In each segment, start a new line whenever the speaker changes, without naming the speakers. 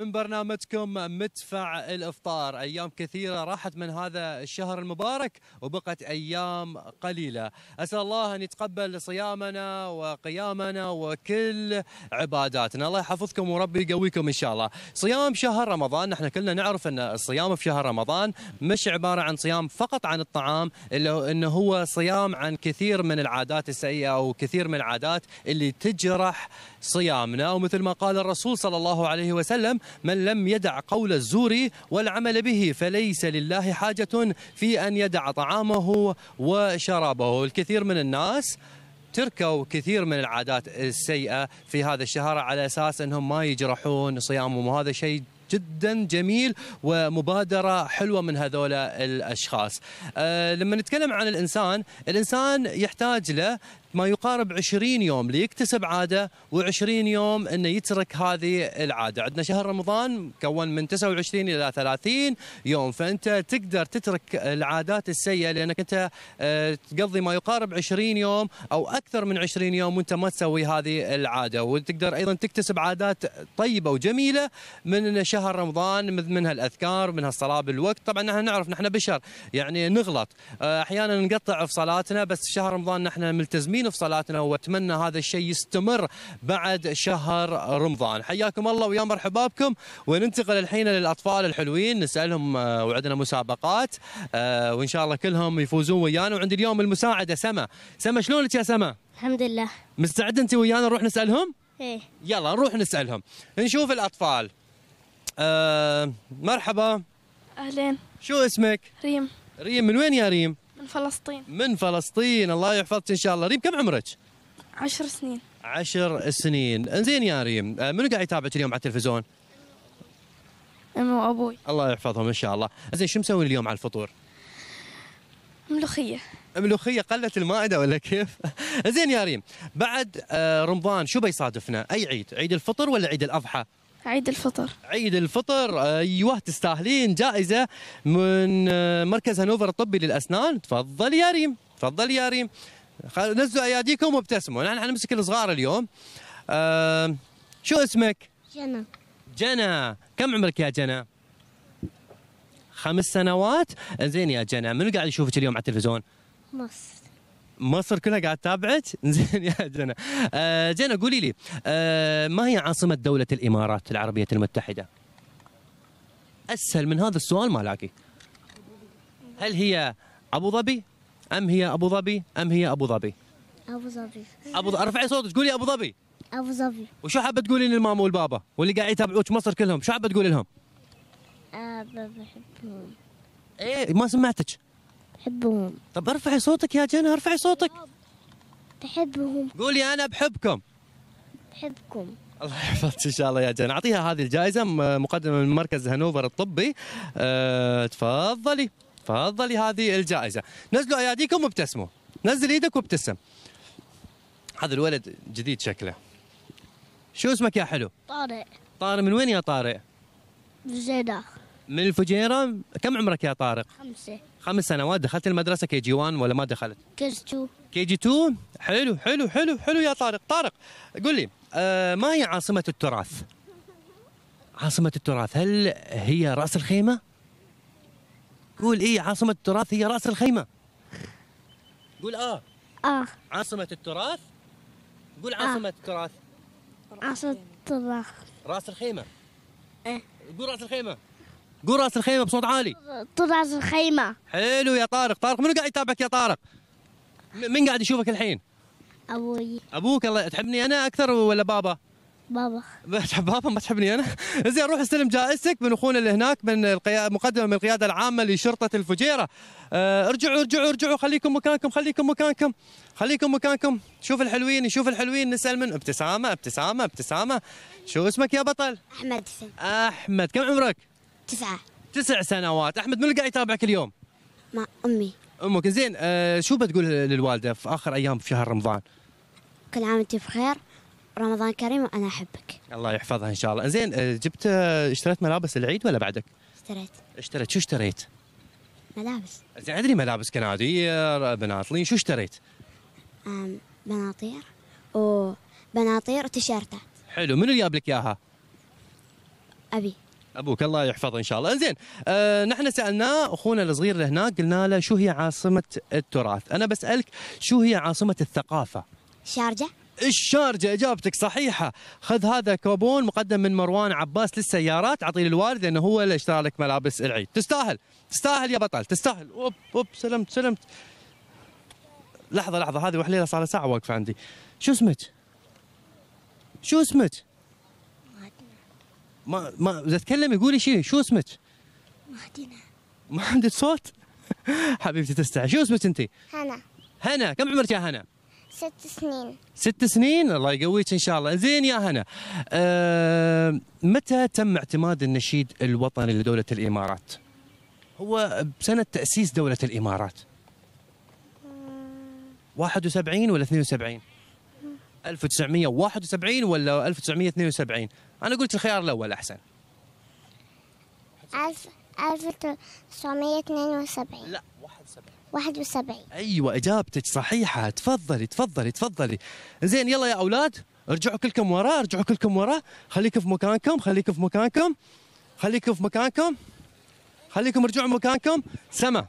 من برنامجكم مدفع الافطار ايام كثيره راحت من هذا الشهر المبارك وبقت ايام قليله اسال الله ان يتقبل صيامنا وقيامنا وكل عباداتنا الله يحفظكم وربي يقويكم ان شاء الله صيام شهر رمضان نحن كلنا نعرف ان الصيام في شهر رمضان مش عباره عن صيام فقط عن الطعام الا انه هو صيام عن كثير من العادات السيئه وكثير من العادات اللي تجرح صيامنا ومثل ما قال الرسول صلى الله عليه وسلم من لم يدع قول الزور والعمل به فليس لله حاجة في أن يدع طعامه وشرابه الكثير من الناس تركوا كثير من العادات السيئة في هذا الشهر على أساس أنهم ما يجرحون صيامهم وهذا شيء جدا جميل ومبادرة حلوة من هذول الأشخاص أه لما نتكلم عن الإنسان الإنسان يحتاج له ما يقارب 20 يوم ليكتسب عاده و20 يوم انه يترك هذه العاده، عندنا شهر رمضان مكون من 29 الى 30 يوم، فانت تقدر تترك العادات السيئه لانك انت آه، تقضي ما يقارب 20 يوم او اكثر من 20 يوم وانت ما تسوي هذه العاده، وتقدر ايضا تكتسب عادات طيبه وجميله من شهر رمضان منها الاذكار، منها الصلاه بالوقت، طبعا نحن نعرف نحن بشر يعني نغلط، آه، احيانا نقطع في صلاتنا بس شهر رمضان نحن ملتزمين متواضعين في صلاتنا واتمنى هذا الشيء يستمر بعد شهر رمضان حياكم الله ويا مرحبا بكم وننتقل الحين للاطفال الحلوين نسالهم آه، وعندنا مسابقات آه، وان شاء الله كلهم يفوزون ويانا وعندي اليوم المساعده سما سما شلونك يا سما الحمد لله مستعد انت ويانا نروح نسالهم ايه يلا نروح نسالهم نشوف الاطفال أه مرحبا اهلين شو اسمك ريم ريم من وين يا ريم من فلسطين من فلسطين الله يحفظك ان شاء الله ريم كم عمرك عشر سنين عشر سنين انزين يا ريم آه، منو قاعد يتابعك اليوم على التلفزيون امي وابوي الله يحفظهم ان شاء الله زين شو مسوين اليوم على الفطور ملوخيه ملوخيه قلت المائده ولا كيف زين يا ريم بعد آه، رمضان شو بيصادفنا اي عيد عيد الفطر ولا عيد الاضحى عيد الفطر عيد الفطر ايوه تستاهلين جائزه من آه، مركز هانوفر الطبي للاسنان تفضل يا ريم تفضل يا ريم نزلوا اياديكم وابتسموا نحن حنمسك الصغار اليوم أه شو اسمك جنى جنى كم عمرك يا جنى خمس سنوات زين يا جنى منو قاعد يشوفك اليوم على التلفزيون مصر مصر كلها قاعد تتابعك زين يا جنى آه جنى قولي لي آه ما هي عاصمه دوله الامارات العربيه المتحده اسهل من هذا السؤال ما لاقي هل هي ابو ظبي ام هي ابو ظبي ام هي ابو ظبي ابو ظبي ابو ظبي ارفعي صوتك قولي ابو ظبي ابو ظبي وشو حابه تقولين للماما والبابا واللي قاعد يتابعوك مصر كلهم شو حابه تقولي لهم؟ أه بحبهم ايه ما سمعتك بحبهم طب ارفعي صوتك يا جنى ارفعي صوتك بحبهم قولي انا بحبكم بحبكم الله يحفظك ان شاء الله يا جنى اعطيها هذه الجائزه مقدمه من مركز هانوفر الطبي أه تفضلي تفضلي هذه الجائزه نزلوا اياديكم وابتسموا نزل ايدك وابتسم هذا الولد جديد شكله شو اسمك يا حلو طارق طارق من وين يا طارق الفجيره من الفجيره كم عمرك يا طارق خمسه خمس سنوات دخلت المدرسة كي جي 1 ولا ما دخلت؟ كي جي 2 كي جي 2 حلو حلو حلو حلو يا طارق طارق قل لي آه، ما هي عاصمة التراث؟ عاصمة التراث هل هي رأس الخيمة؟ قول اي عاصمة التراث هي رأس الخيمة قول آه آه عاصمة التراث قول عاصمة آه. التراث عاصمة التراث راس الخيمة إيه قول راس الخيمة قول راس الخيمه بصوت عالي طول راس الخيمه حلو يا طارق طارق منو قاعد يتابعك يا طارق من قاعد يشوفك الحين ابوي ابوك الله تحبني انا اكثر ولا بابا بابا تحب بابا ما تحبني انا زين روح استلم جائزتك من اخونا اللي هناك من مقدمه من القياده العامه لشرطه الفجيره آه، ارجعوا ارجعوا ارجعوا خليكم مكانكم خليكم مكانكم خليكم مكانكم شوف الحلوين شوف الحلوين نسال من ابتسامه ابتسامه ابتسامه شو اسمك يا بطل احمد حسين احمد كم عمرك تسعة تسع سنوات أحمد من اللي قاعد يتابعك اليوم؟ مع أمي أمك زين آه شو بتقول للوالدة في آخر أيام في شهر رمضان؟ كل عام وأنت بخير رمضان كريم وأنا أحبك الله يحفظها إن شاء الله زين آه جبت آه، اشتريت ملابس العيد ولا بعدك؟ اشتريت اشتريت شو اشتريت؟ ملابس زين أدري ملابس كنادير آه، بناطلين شو اشتريت؟ بناطير وبناطير وتيشيرتات حلو منو اللي جاب لك اياها؟ ابي ابوك الله يحفظه ان شاء الله زين آه نحن سالناه اخونا الصغير لهنا قلنا له شو هي عاصمه التراث انا بسالك شو هي عاصمه الثقافه الشارجه الشارجة إجابتك صحيحة خذ هذا كوبون مقدم من مروان عباس للسيارات أعطيه للوالد لأنه هو اللي اشترى لك ملابس العيد تستاهل تستاهل يا بطل تستاهل أوب أوب سلمت سلمت لحظة لحظة هذه وحليلة صار ساعة واقفة عندي شو اسمك؟ شو اسمك؟ ما ما اذا تكلمي يقولي شيء شو اسمك؟ مهدينا ما عندك صوت؟ حبيبتي تستحي شو اسمك انت؟ هنا هنا كم عمرك يا هنا؟ ست سنين ست سنين الله يقويك ان شاء الله زين يا هنا أه متى تم اعتماد النشيد الوطني لدولة الامارات هو بسنة تأسيس دولة الامارات 71 ولا 72 1971 ولا 1972 انا قلت الخيار الاول احسن 1972 لا 71 71 ايوه اجابتك صحيحه تفضلي تفضلي تفضلي زين يلا يا اولاد ارجعوا كلكم ورا ارجعوا كلكم ورا خليكم في مكانكم خليكم في مكانكم خليكم في مكانكم خليكم ارجعوا مكانكم سما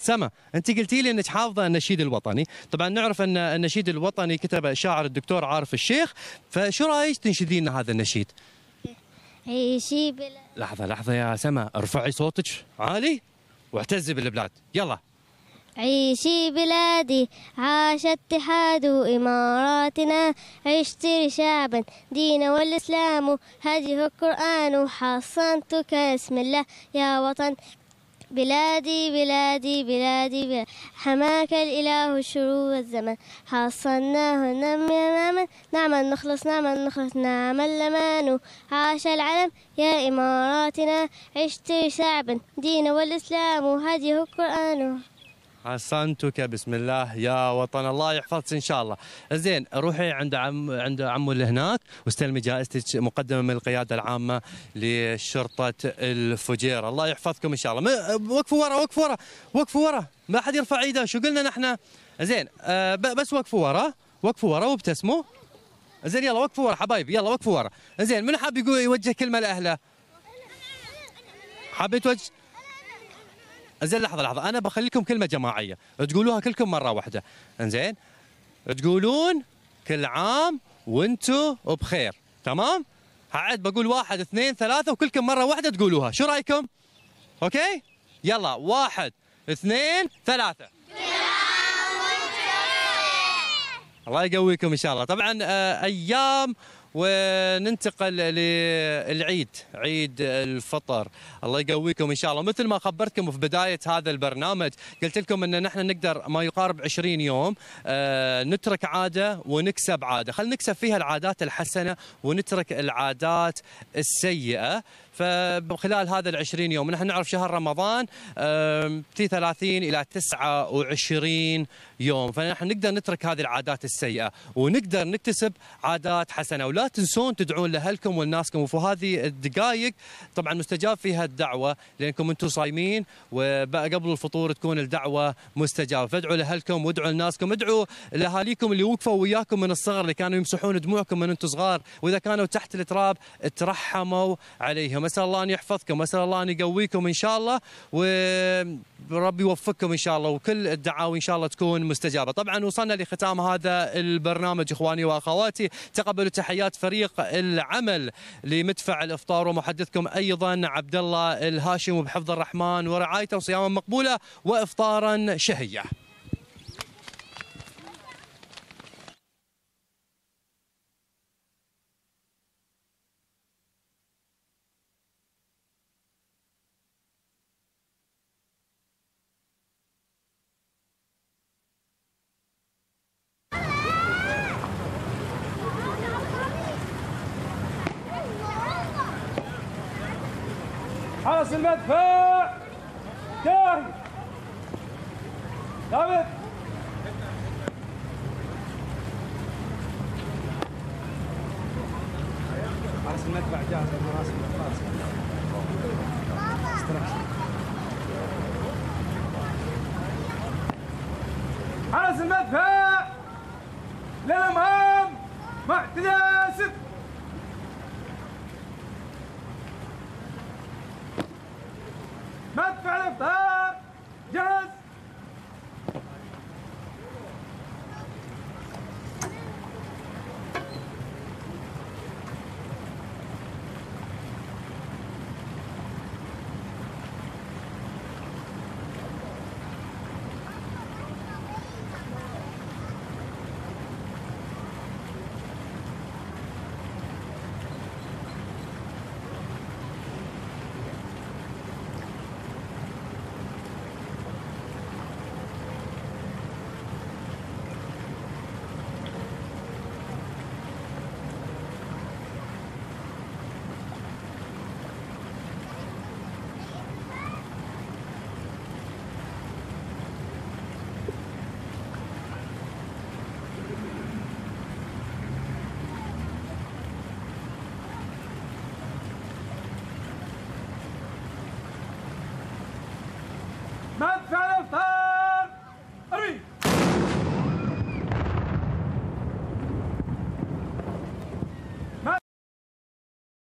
سما انت قلتي لي انك حافظه النشيد الوطني طبعا نعرف ان النشيد الوطني كتبه الشاعر الدكتور عارف الشيخ فشو رايك تنشدين هذا النشيد اي شيء لحظه لحظه يا سما ارفعي صوتك عالي واعتزي بالبلاد يلا عيشي بلادي عاش اتحاد إماراتنا عشت شعبا دين والإسلام هذه القرآن حصنتك اسم الله يا وطن بلادي بلادي بلادي, بلادي حماك الإله الشرور والزمن حصناه نماما نعم نخلص نعم نخلص نعم اللمان عاش العلم يا إماراتنا عشت شعبا دين والإسلام هديه القرآن حصنتك بسم الله يا وطن الله يحفظك ان شاء الله زين روحي عند عم عند عمو اللي هناك واستلمي جائزتك مقدمه من القياده العامه لشرطه الفجيره الله يحفظكم ان شاء الله وقفوا ورا وقفوا ورا وقفوا ورا ما حد يرفع ايده شو قلنا نحن زين آه بس وقفوا ورا وقفوا ورا وابتسموا زين يلا وقفوا ورا حبايبي يلا وقفوا ورا زين من حاب يقول يوجه كلمه لاهله حاب توجه زين لحظه لحظه انا بخليكم كلمه جماعيه تقولوها كلكم مره واحده انزين تقولون كل عام وانتم بخير تمام هعد بقول واحد اثنين ثلاثة وكلكم مرة واحدة تقولوها شو رأيكم اوكي يلا واحد اثنين ثلاثة الله يقويكم ان شاء الله طبعا آه، ايام وننتقل للعيد عيد الفطر الله يقويكم ان شاء الله مثل ما خبرتكم في بدايه هذا البرنامج قلت لكم ان نحن نقدر ما يقارب 20 يوم آه، نترك عاده ونكسب عاده خل نكسب فيها العادات الحسنه ونترك العادات السيئه فخلال هذا العشرين يوم نحن نعرف شهر رمضان في 30 إلى 29 يوم فنحن نقدر نترك هذه العادات السيئة ونقدر نكتسب عادات حسنة ولا تنسون تدعون لأهلكم ولناسكم وفي هذه الدقائق طبعا مستجاب فيها الدعوة لأنكم أنتم صايمين وقبل الفطور تكون الدعوة مستجابة فادعوا لأهلكم وادعوا لناسكم ادعوا لأهاليكم اللي وقفوا وياكم من الصغر اللي كانوا يمسحون دموعكم من أنتم صغار وإذا كانوا تحت التراب ترحموا عليهم اسال الله ان يحفظكم اسال الله ان يقويكم ان شاء الله وربي يوفقكم ان شاء الله وكل الدعاوي ان شاء الله تكون مستجابه طبعا وصلنا لختام هذا البرنامج اخواني واخواتي تقبلوا تحيات فريق العمل لمدفع الافطار ومحدثكم ايضا عبد الله الهاشم وبحفظ الرحمن ورعايته وصياما مقبوله وافطارا شهيه حرس المدفع داهي ثابت حرس المدفع جاهز المراسم خلاص